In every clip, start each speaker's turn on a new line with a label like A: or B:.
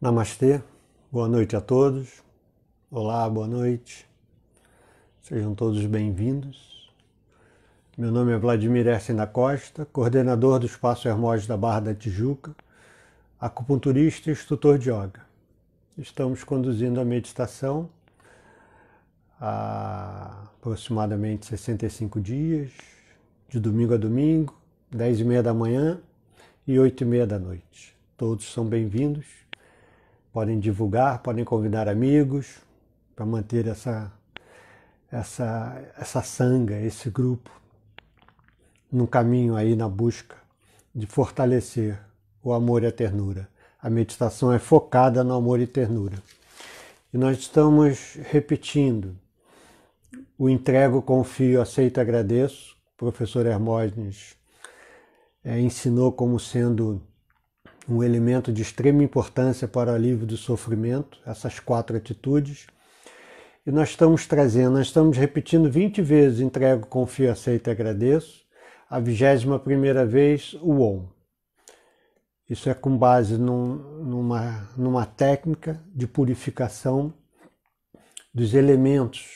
A: Namastê, boa noite a todos. Olá, boa noite. Sejam todos bem-vindos. Meu nome é Vladimir Ersen da Costa, coordenador do Espaço Hermógenes da Barra da Tijuca, acupunturista e instrutor de yoga. Estamos conduzindo a meditação há aproximadamente 65 dias, de domingo a domingo, 10 e meia da manhã e 8 e meia da noite. Todos são bem-vindos podem divulgar, podem convidar amigos para manter essa, essa, essa sanga, esse grupo, no caminho aí na busca de fortalecer o amor e a ternura. A meditação é focada no amor e ternura. E nós estamos repetindo o entrego, confio, aceito, agradeço. O professor Hermógenes é, ensinou como sendo um elemento de extrema importância para o alívio do sofrimento, essas quatro atitudes. E nós estamos trazendo, nós estamos repetindo 20 vezes entrego, confio, aceito e agradeço. A vigésima primeira vez, o OM. Isso é com base num, numa, numa técnica de purificação dos elementos,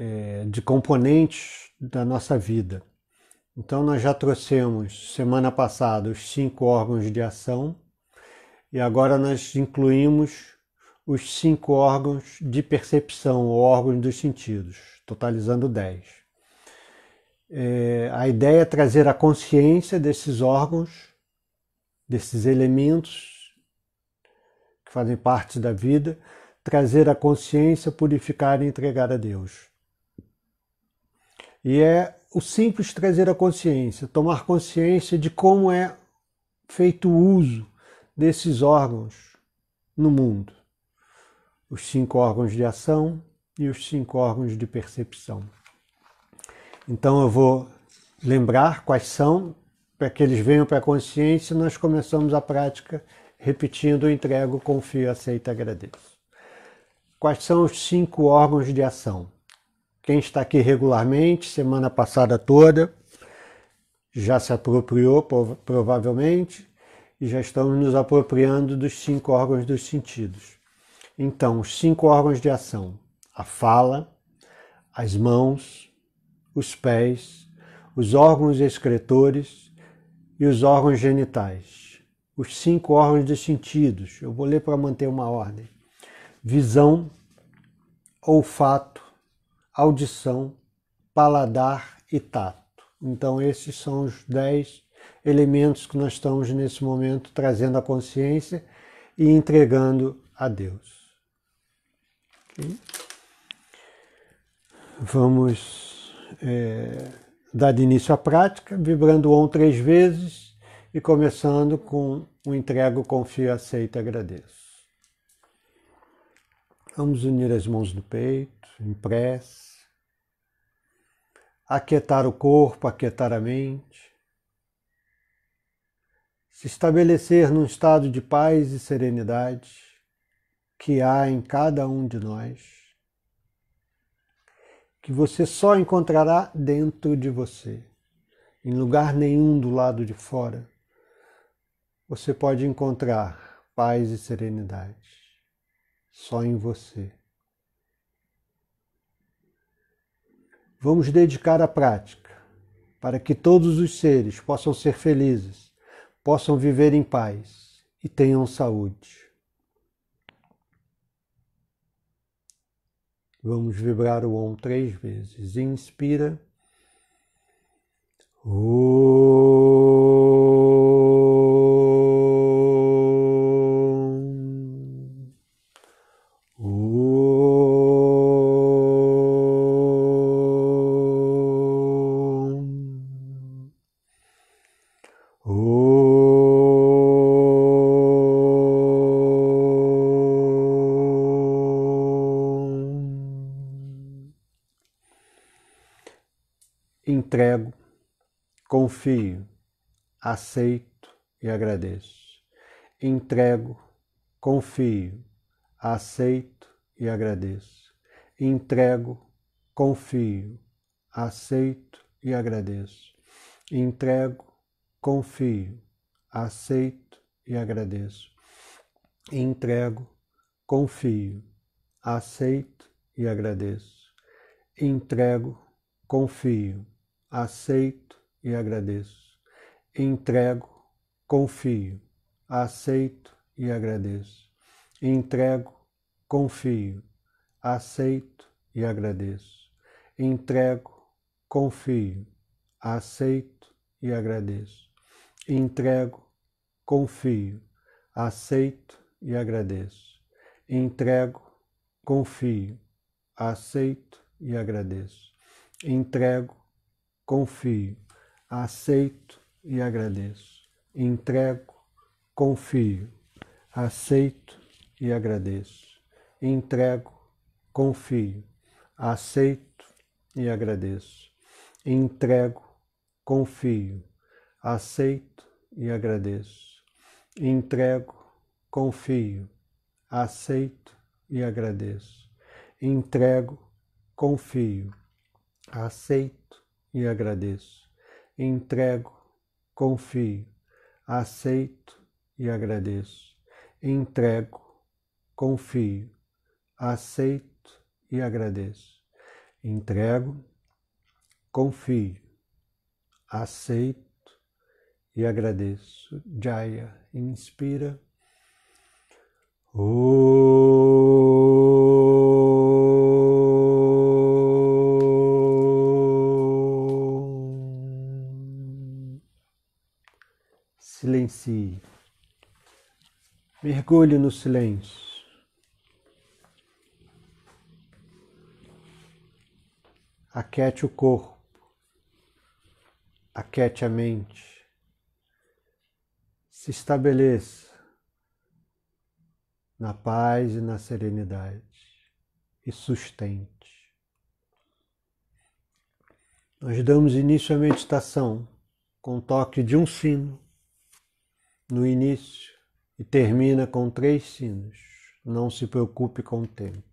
A: é, de componentes da nossa vida. Então, nós já trouxemos semana passada os cinco órgãos de ação e agora nós incluímos os cinco órgãos de percepção, órgãos dos sentidos, totalizando dez. É, a ideia é trazer a consciência desses órgãos, desses elementos que fazem parte da vida, trazer a consciência, purificar e entregar a Deus. E é o simples trazer a consciência, tomar consciência de como é feito o uso desses órgãos no mundo. Os cinco órgãos de ação e os cinco órgãos de percepção. Então eu vou lembrar quais são, para que eles venham para a consciência, nós começamos a prática repetindo, entrego, confio, aceito, agradeço. Quais são os cinco órgãos de ação? Quem está aqui regularmente, semana passada toda, já se apropriou, provavelmente, e já estamos nos apropriando dos cinco órgãos dos sentidos. Então, os cinco órgãos de ação: a fala, as mãos, os pés, os órgãos excretores e os órgãos genitais. Os cinco órgãos dos sentidos. Eu vou ler para manter uma ordem: visão, olfato, audição, paladar e tato. Então, esses são os dez elementos que nós estamos nesse momento trazendo à consciência e entregando a Deus. Okay? Vamos é, dar início à prática, vibrando o ON três vezes e começando com o entrego, confio, aceito, agradeço. Vamos unir as mãos no peito, em prece aquietar o corpo, aquietar a mente, se estabelecer num estado de paz e serenidade que há em cada um de nós, que você só encontrará dentro de você, em lugar nenhum do lado de fora. Você pode encontrar paz e serenidade só em você. Vamos dedicar à prática, para que todos os seres possam ser felizes, possam viver em paz e tenham saúde. Vamos vibrar o OM três vezes. Inspira. Oh. entrego, confio, aceito e agradeço. Entrego, confio, aceito e agradeço. Entrego, confio, aceito e agradeço. Entrego, confio, aceito e agradeço. Entrego, confio, aceito e agradeço. Entrego, confio, aceito e agradeço. Entrego, confio, aceito e agradeço. Entrego, confio, aceito e agradeço. Entrego, confio, aceito e agradeço. Entrego, confio, aceito e agradeço. Entrego, confio, aceito e agradeço. Entrego, confio, aceito e agradeço. Entrego, confio, aceito e agradeço. Entrego, confio, aceito e agradeço. Entrego, confio, aceito e agradeço. Entrego, confio, aceito e agradeço. Entrego, confio, aceito e agradeço. Entrego, confio, aceito e agradeço. Entrego, confio, aceito e agradeço. Entrego, confio, aceito e agradeço. Jaya, inspira. Oh. silencie. Mergulhe no silêncio. Aquete o corpo, aquete a mente. Se estabeleça na paz e na serenidade e sustente. Nós damos início à meditação com o toque de um sino no início e termina com três sinos. Não se preocupe com o tempo.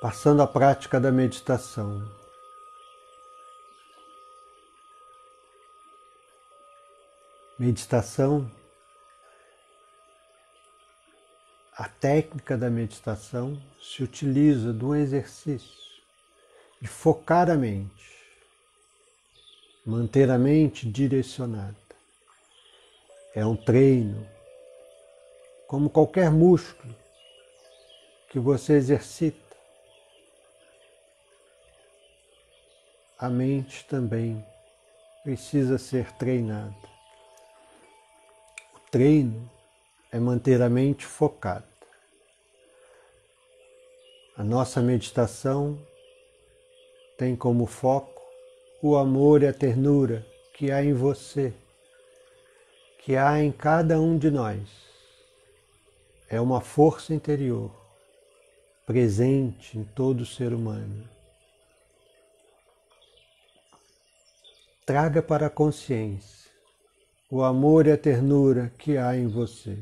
A: Passando à prática da meditação. Meditação A técnica da meditação se utiliza de um exercício de focar a mente, manter a mente direcionada. É um treino, como qualquer músculo que você exercita. A mente também precisa ser treinada. O treino é manter a mente focada. A nossa meditação tem como foco o amor e a ternura que há em você, que há em cada um de nós. É uma força interior presente em todo ser humano. Traga para a consciência o amor e a ternura que há em você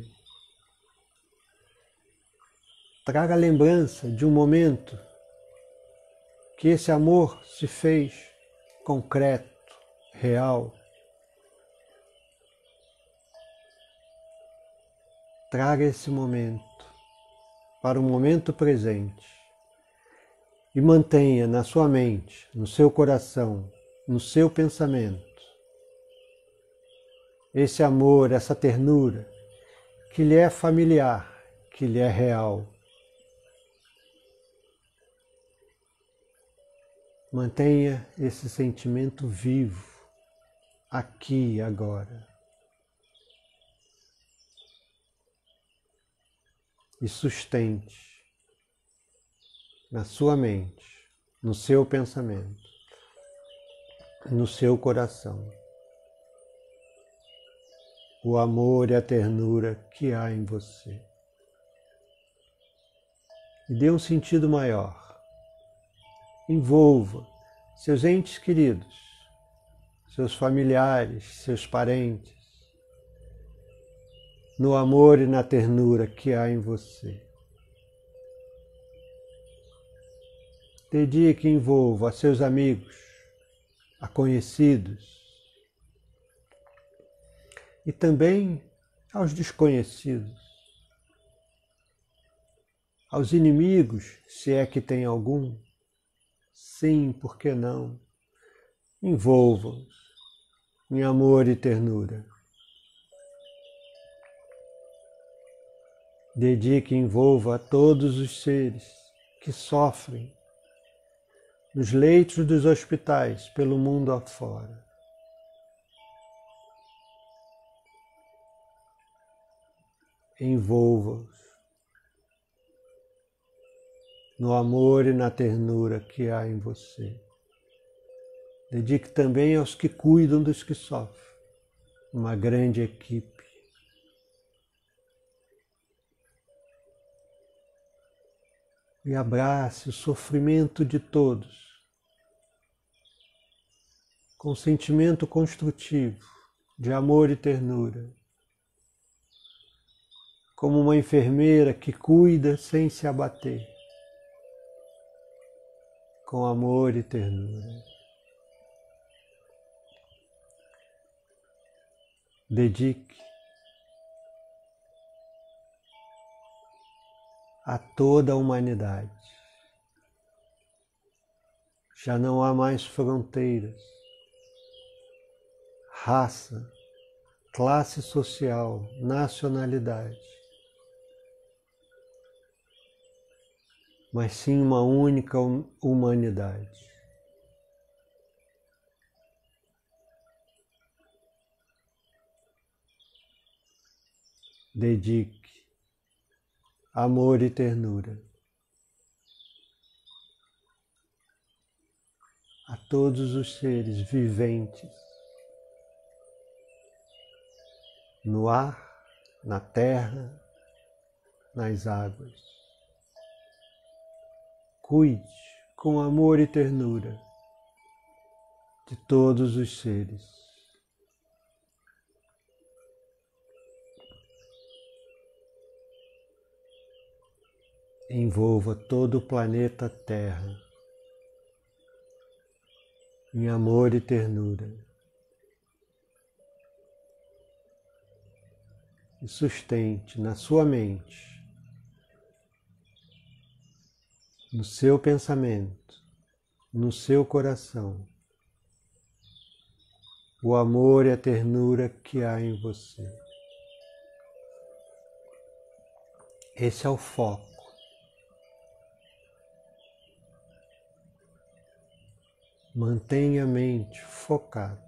A: traga a lembrança de um momento que esse amor se fez concreto, real. Traga esse momento para o momento presente e mantenha na sua mente, no seu coração, no seu pensamento esse amor, essa ternura que lhe é familiar, que lhe é real. Mantenha esse sentimento vivo, aqui e agora. E sustente na sua mente, no seu pensamento, no seu coração, o amor e a ternura que há em você. E dê um sentido maior envolva seus entes queridos, seus familiares, seus parentes, no amor e na ternura que há em você. Dedique que envolva a seus amigos, a conhecidos e também aos desconhecidos, aos inimigos, se é que tem algum. Sim, por que não? Envolva-os em amor e ternura. Dedique e envolva a todos os seres que sofrem nos leitos dos hospitais pelo mundo afora. Envolva-os no amor e na ternura que há em você. Dedique também aos que cuidam dos que sofrem, uma grande equipe. E abrace o sofrimento de todos com sentimento construtivo de amor e ternura. Como uma enfermeira que cuida sem se abater com amor e ternura. Dedique a toda a humanidade. Já não há mais fronteiras, raça, classe social, nacionalidade. mas sim uma única hum, humanidade. Dedique amor e ternura a todos os seres viventes no ar, na terra, nas águas cuide com amor e ternura de todos os seres. Envolva todo o planeta Terra em amor e ternura. E sustente na sua mente no seu pensamento, no seu coração, o amor e a ternura que há em você. Esse é o foco. Mantenha a mente focada.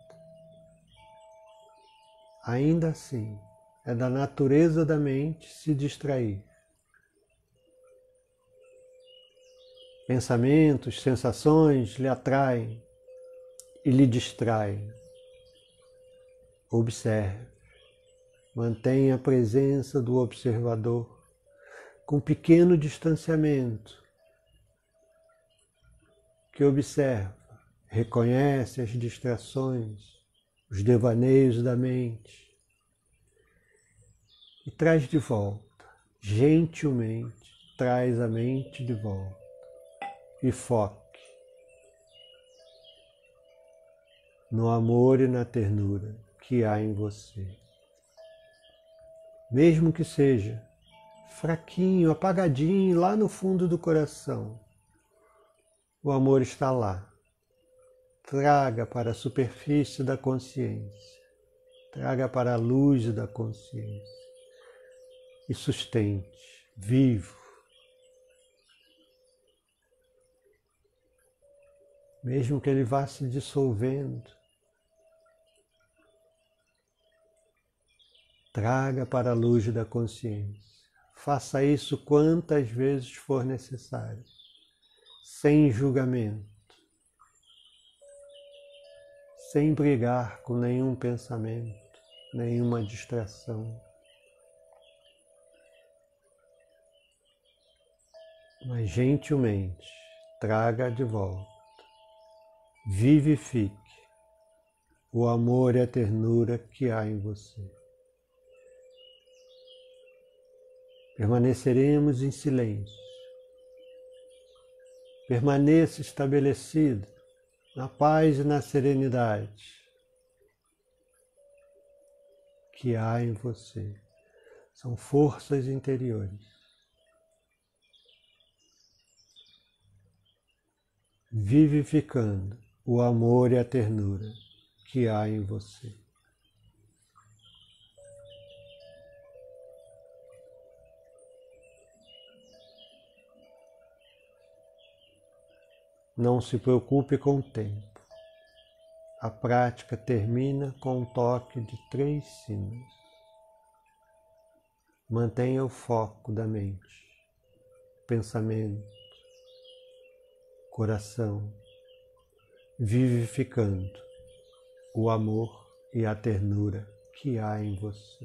A: Ainda assim, é da natureza da mente se distrair. Pensamentos, sensações lhe atraem e lhe distraem. Observe. Mantenha a presença do observador com pequeno distanciamento, que observa, reconhece as distrações, os devaneios da mente e traz de volta, gentilmente traz a mente de volta e foque no amor e na ternura que há em você. Mesmo que seja fraquinho, apagadinho, lá no fundo do coração, o amor está lá. Traga para a superfície da consciência, traga para a luz da consciência e sustente, vivo mesmo que ele vá se dissolvendo, traga para a luz da consciência. Faça isso quantas vezes for necessário, sem julgamento, sem brigar com nenhum pensamento, nenhuma distração. Mas gentilmente traga de volta vivifique o amor e a ternura que há em você. Permaneceremos em silêncio. Permaneça estabelecido na paz e na serenidade que há em você. São forças interiores. Vivificando o amor e a ternura que há em você. Não se preocupe com o tempo. A prática termina com um toque de três sinos. Mantenha o foco da mente, pensamento, coração vivificando o amor e a ternura que há em você.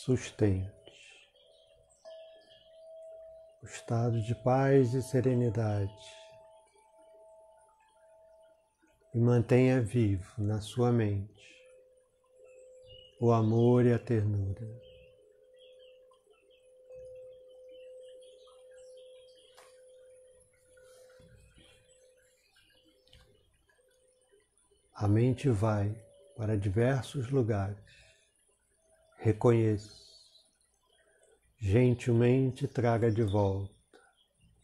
A: sustente. O estado de paz e serenidade. E mantenha vivo na sua mente o amor e a ternura. A mente vai para diversos lugares reconheça, gentilmente traga de volta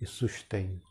A: e sustente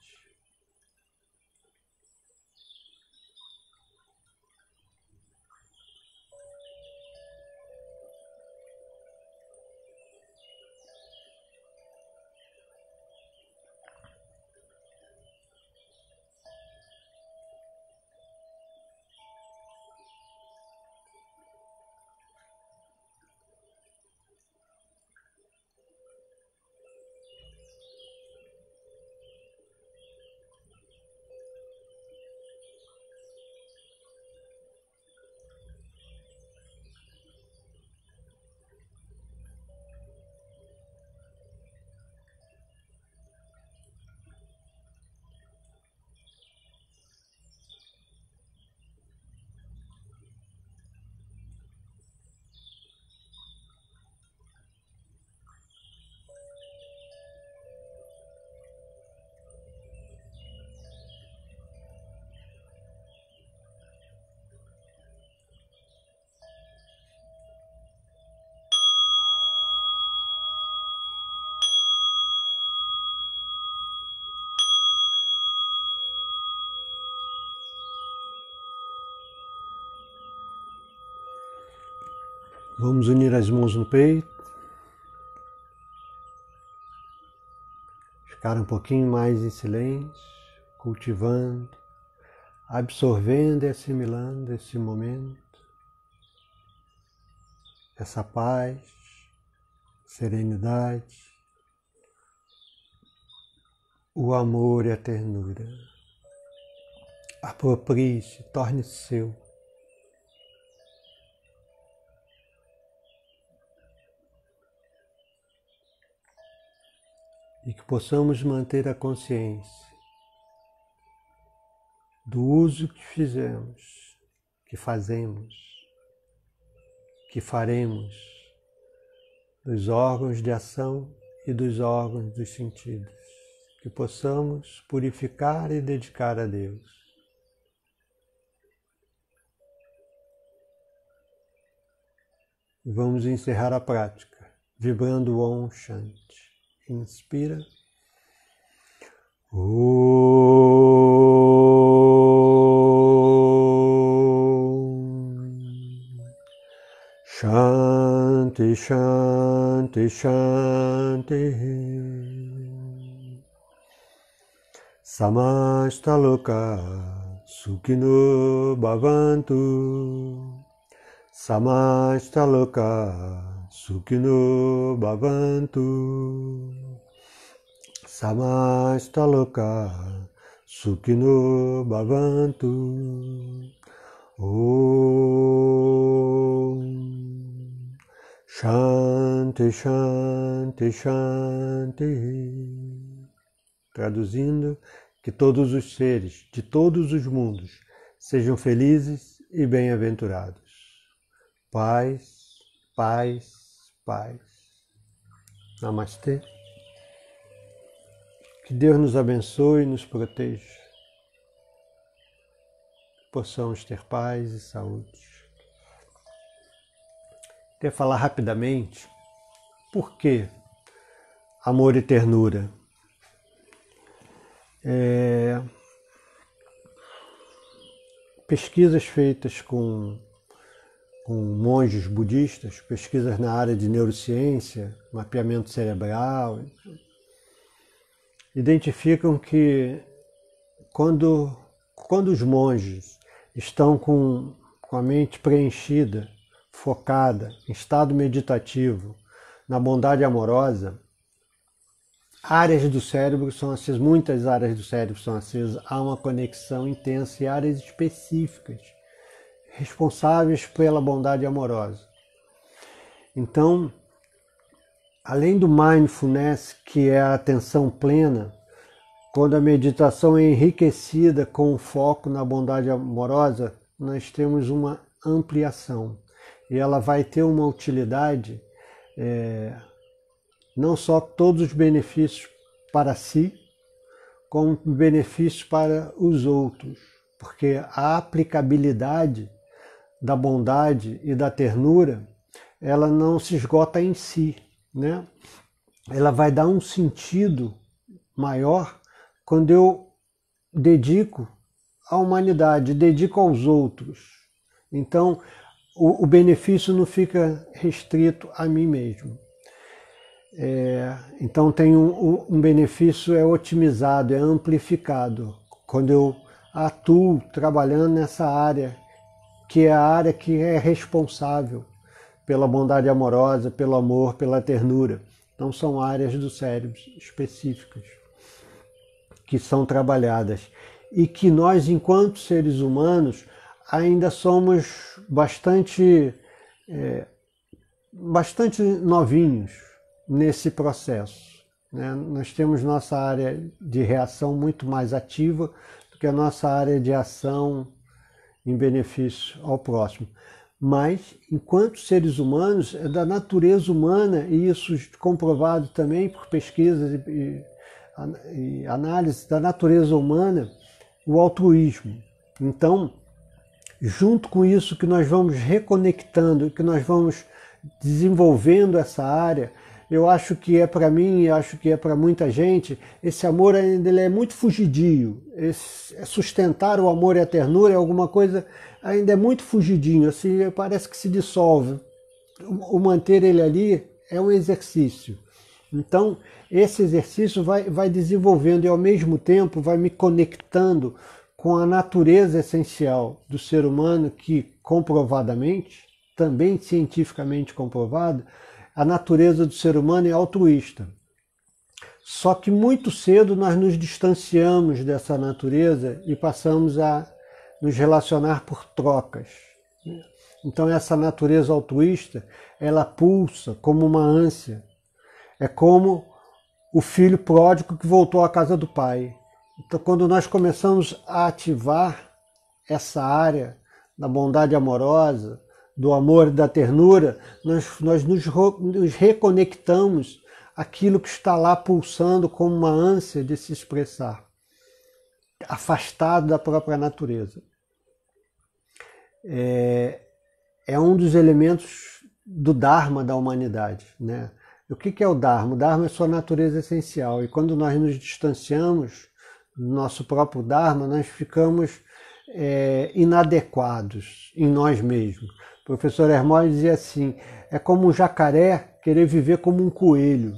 A: Vamos unir as mãos no peito. Ficar um pouquinho mais em silêncio, cultivando, absorvendo e assimilando esse momento, essa paz, serenidade, o amor e a ternura. Aproprie-se, torne seu. e que possamos manter a consciência do uso que fizemos, que fazemos, que faremos dos órgãos de ação e dos órgãos dos sentidos, que possamos purificar e dedicar a Deus. Vamos encerrar a prática, vibrando o Om Shanti inspira. Shanti, Shanti, Shanti, Shanti. Samastaloka Sukhino Bhavantu. loka. Sukhino Bhavantu Samastaloka Sukhino Bhavantu Om Shanti Shanti Shanti Traduzindo, que todos os seres de todos os mundos sejam felizes e bem-aventurados. Paz, paz, paz. Namastê. Que Deus nos abençoe e nos proteja. Possamos ter paz e saúde. Quer falar rapidamente por que amor e ternura? É... Pesquisas feitas com com monges budistas, pesquisas na área de neurociência, mapeamento cerebral, identificam que quando, quando os monges estão com, com a mente preenchida, focada, em estado meditativo, na bondade amorosa, áreas do cérebro são acesas, muitas áreas do cérebro são acesas, há uma conexão intensa e áreas específicas responsáveis pela bondade amorosa. Então, além do mindfulness, que é a atenção plena, quando a meditação é enriquecida com o foco na bondade amorosa, nós temos uma ampliação e ela vai ter uma utilidade é, não só todos os benefícios para si, como benefícios para os outros, porque a aplicabilidade da bondade e da ternura, ela não se esgota em si, né? Ela vai dar um sentido maior quando eu dedico à humanidade, dedico aos outros. Então, o, o benefício não fica restrito a mim mesmo. É, então, tem um, um benefício é otimizado, é amplificado quando eu atuo trabalhando nessa área que é a área que é responsável pela bondade amorosa, pelo amor, pela ternura. Então são áreas do cérebro específicas que são trabalhadas e que nós, enquanto seres humanos, ainda somos bastante, é, bastante novinhos nesse processo. Né? Nós temos nossa área de reação muito mais ativa do que a nossa área de ação em benefício ao próximo. Mas, enquanto seres humanos, é da natureza humana, e isso comprovado também por pesquisas e, e, e da natureza humana, o altruísmo. Então, junto com isso que nós vamos reconectando, que nós vamos desenvolvendo essa área, eu acho que é para mim, eu acho que é para muita gente. Esse amor ainda ele é muito fugidio. Esse, é sustentar o amor e a ternura é alguma coisa ainda é muito fugidinho, assim, parece que se dissolve. O, o manter ele ali é um exercício. Então, esse exercício vai, vai desenvolvendo e ao mesmo tempo vai me conectando com a natureza essencial do ser humano que comprovadamente, também cientificamente comprovado, a natureza do ser humano é altruísta. Só que muito cedo nós nos distanciamos dessa natureza e passamos a nos relacionar por trocas. Então essa natureza altruísta, ela pulsa como uma ânsia. É como o filho pródigo que voltou à casa do pai. Então quando nós começamos a ativar essa área da bondade amorosa, do amor, da ternura, nós, nós nos, nos reconectamos aquilo que está lá pulsando como uma ânsia de se expressar, afastado da própria natureza. É, é um dos elementos do Dharma da humanidade. Né? O que, é o Dharma? O Dharma é sua natureza essencial, e quando nós nos distanciamos do nosso próprio Dharma, nós ficamos é, inadequados em nós mesmos o professor Hermógenes dizia assim: é como um jacaré querer viver como um coelho.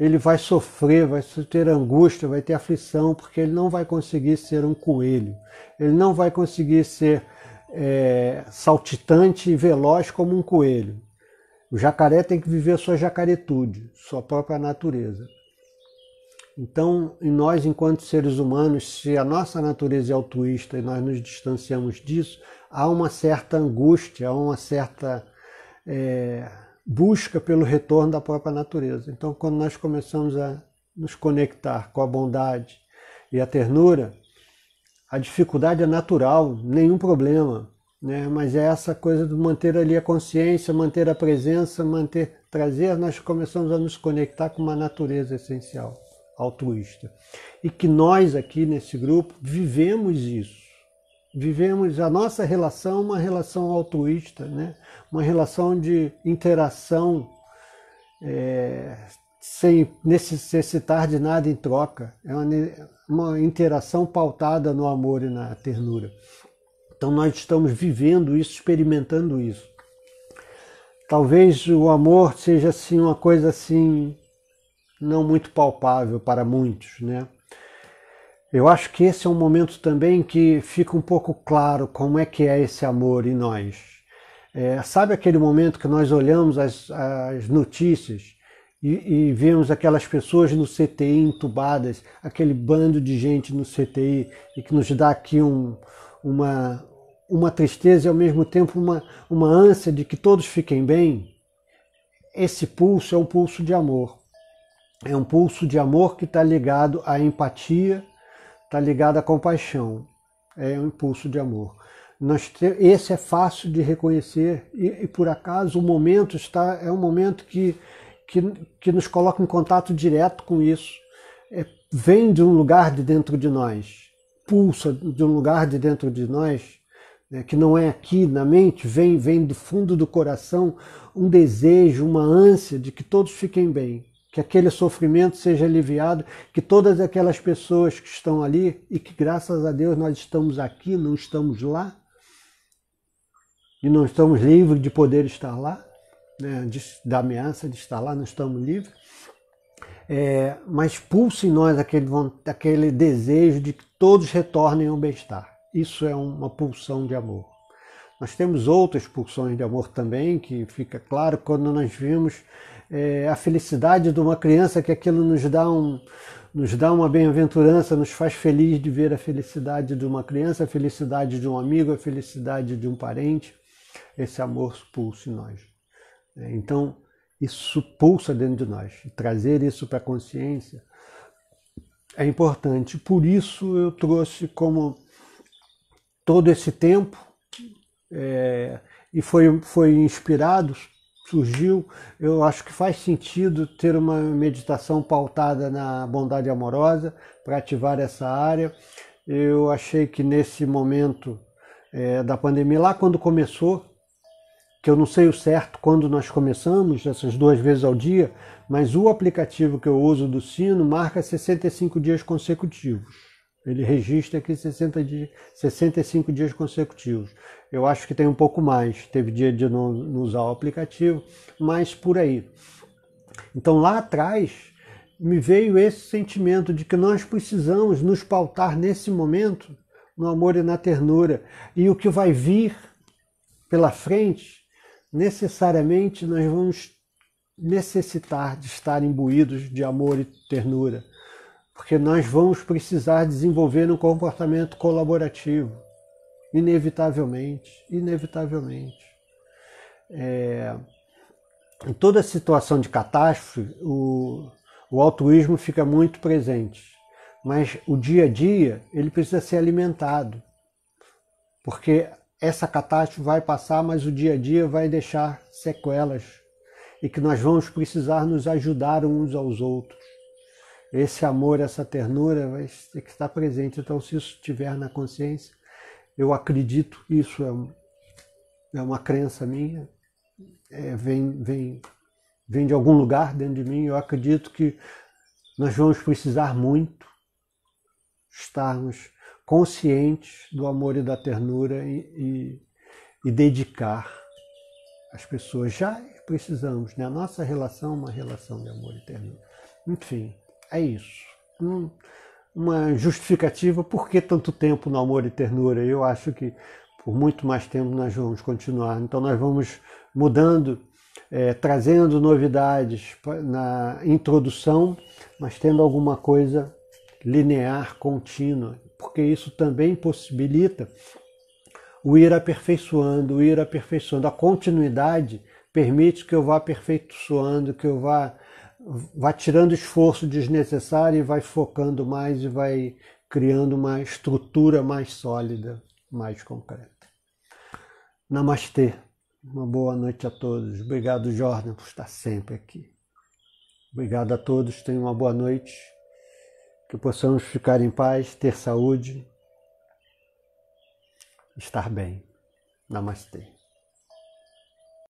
A: Ele vai sofrer, vai ter angústia, vai ter aflição, porque ele não vai conseguir ser um coelho. Ele não vai conseguir ser é, saltitante e veloz como um coelho. O jacaré tem que viver a sua jacaretude, sua própria natureza. Então, nós, enquanto seres humanos, se a nossa natureza é altruísta e nós nos distanciamos disso, há uma certa angústia, há uma certa é, busca pelo retorno da própria natureza. Então, quando nós começamos a nos conectar com a bondade e a ternura, a dificuldade é natural, nenhum problema, né? mas é essa coisa de manter ali a consciência, manter a presença, manter trazer, nós começamos a nos conectar com uma natureza essencial, altruísta. E que nós aqui nesse grupo vivemos isso vivemos a nossa relação uma relação altruísta, né? uma relação de interação é, sem necessitar de nada em troca. É uma, uma interação pautada no amor e na ternura. Então nós estamos vivendo isso, experimentando isso. Talvez o amor seja assim uma coisa assim não muito palpável para muitos, né? Eu acho que esse é um momento também que fica um pouco claro como é que é esse amor em nós. É, sabe aquele momento que nós olhamos as, as notícias e, e, vemos aquelas pessoas no CTI entubadas, aquele bando de gente no CTI e que nos dá aqui um, uma, uma tristeza e ao mesmo tempo uma, uma ânsia de que todos fiquem bem? Esse pulso é um pulso de amor. É um pulso de amor que está ligado à empatia está ligado à compaixão, é um impulso de amor. Nós te, esse é fácil de reconhecer e, e, por acaso o momento está é um momento que, que, que nos coloca em contato direto com isso. É, vem de um lugar de dentro de nós, pulsa de um lugar de dentro de nós né, que não é aqui na mente, vem vem do fundo do coração um desejo, uma ânsia de que todos fiquem bem que aquele sofrimento seja aliviado, que todas aquelas pessoas que estão ali e que graças a Deus nós estamos aqui, não estamos lá, e não estamos livres de poder estar lá, né, de, da ameaça de estar lá, não estamos livres. É, mas pulse em nós aquele, aquele desejo de que todos retornem ao bem-estar. Isso é uma pulsão de amor. Nós temos outras pulsões de amor também, que fica claro quando nós vimos é, a felicidade de uma criança, que aquilo nos dá, um, nos dá uma bem-aventurança, nos faz feliz de ver a felicidade de uma criança, a felicidade de um amigo, a felicidade de um parente. Esse amor pulsa em nós. É, então, isso pulsa dentro de nós. trazer isso para a consciência é importante. Por isso eu trouxe como todo esse tempo é, e foi, foi inspirados surgiu, eu acho que faz sentido ter uma meditação pautada na bondade amorosa para ativar essa área. Eu achei que nesse momento é, da pandemia, lá quando começou, que eu não sei o certo quando nós começamos, essas duas vezes ao dia, mas o aplicativo que eu uso do sino marca 65 dias consecutivos. Ele registra aqui 60 dias, 65 dias consecutivos. Eu acho que tem um pouco mais. Teve dia de não, não usar o aplicativo, mas por aí. Então lá atrás me veio esse sentimento de que nós precisamos nos pautar nesse momento no amor e na ternura. E o que vai vir pela frente, necessariamente nós vamos necessitar de estar imbuídos de amor e ternura, porque nós vamos precisar desenvolver um comportamento colaborativo inevitavelmente, inevitavelmente. É, em toda situação de catástrofe, o, o altruísmo fica muito presente, mas o dia a dia ele precisa ser alimentado, porque essa catástrofe vai passar, mas o dia a dia vai deixar sequelas e que nós vamos precisar nos ajudar uns aos outros. Esse amor, essa ternura vai ter que estar presente. Então, se isso estiver na consciência, eu acredito, isso é, é uma crença minha, é, vem, vem, vem de algum lugar dentro de mim, eu acredito que nós vamos precisar muito estarmos conscientes do amor e da ternura e, e, e dedicar as pessoas. Já precisamos, né? A nossa relação é uma relação de amor e ternura. Enfim, é isso. Hum uma justificativa por que tanto tempo no amor e ternura. Eu acho que por muito mais tempo nós vamos continuar. Então nós vamos mudando, é, trazendo novidades na introdução, mas tendo alguma coisa linear, contínua, porque isso também possibilita o ir aperfeiçoando, o ir aperfeiçoando. A continuidade permite que eu vá aperfeiçoando, que eu vá vai tirando esforço desnecessário e vai focando mais e vai criando uma estrutura mais sólida, mais concreta. Namastê. Uma boa noite a todos. Obrigado, Jordan, por estar sempre aqui. Obrigado a todos. Tenham uma boa noite. Que possamos ficar em paz, ter saúde, estar bem. Namastê.